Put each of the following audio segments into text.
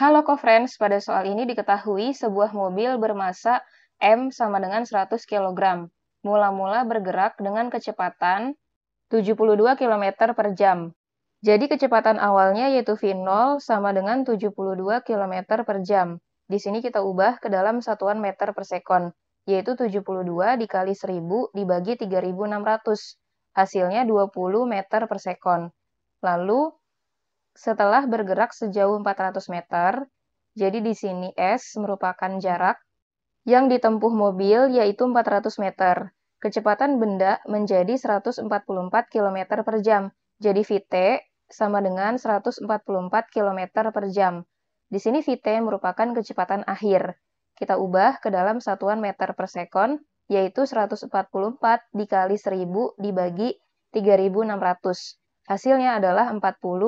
Halo co-friends, pada soal ini diketahui sebuah mobil bermasa M sama dengan 100 kg. Mula-mula bergerak dengan kecepatan 72 km per jam. Jadi kecepatan awalnya yaitu V0 sama dengan 72 km per jam. Di sini kita ubah ke dalam satuan meter per sekon, yaitu 72 dikali 1000 dibagi 3600. Hasilnya 20 meter per sekon. Lalu setelah bergerak sejauh 400 meter, jadi di sini S merupakan jarak yang ditempuh mobil yaitu 400 meter. Kecepatan benda menjadi 144 km per jam. Jadi VT sama dengan 144 km per jam. Di sini VT merupakan kecepatan akhir. Kita ubah ke dalam satuan meter per sekon, yaitu 144 dikali 1000 dibagi 3600. Hasilnya adalah 40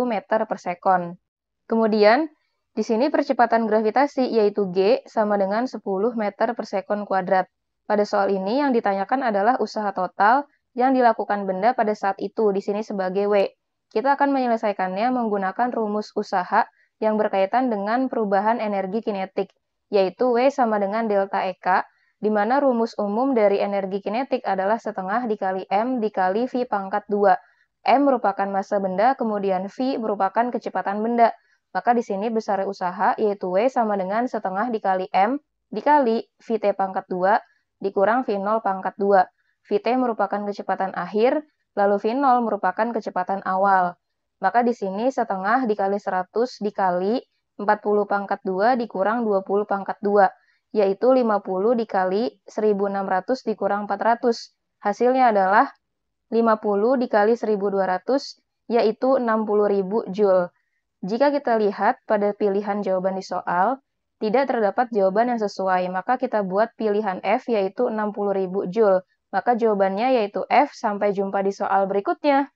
meter per sekon. Kemudian, di sini percepatan gravitasi yaitu G sama dengan 10 meter per sekon kuadrat. Pada soal ini yang ditanyakan adalah usaha total yang dilakukan benda pada saat itu, di sini sebagai W. Kita akan menyelesaikannya menggunakan rumus usaha yang berkaitan dengan perubahan energi kinetik, yaitu W sama dengan delta EK, di mana rumus umum dari energi kinetik adalah setengah dikali M dikali V pangkat 2, M merupakan masa benda, kemudian V merupakan kecepatan benda. Maka di sini besar usaha yaitu W sama dengan setengah dikali M dikali VT pangkat 2 dikurang V0 pangkat 2. VT merupakan kecepatan akhir, lalu V0 merupakan kecepatan awal. Maka di sini setengah dikali 100 dikali 40 pangkat 2 dikurang 20 pangkat 2, yaitu 50 dikali 1600 dikurang 400. Hasilnya adalah 50 dikali 1200 yaitu 60.000 Joule. Jika kita lihat pada pilihan jawaban di soal, tidak terdapat jawaban yang sesuai, maka kita buat pilihan F yaitu 60.000 Joule. Maka jawabannya yaitu F. Sampai jumpa di soal berikutnya.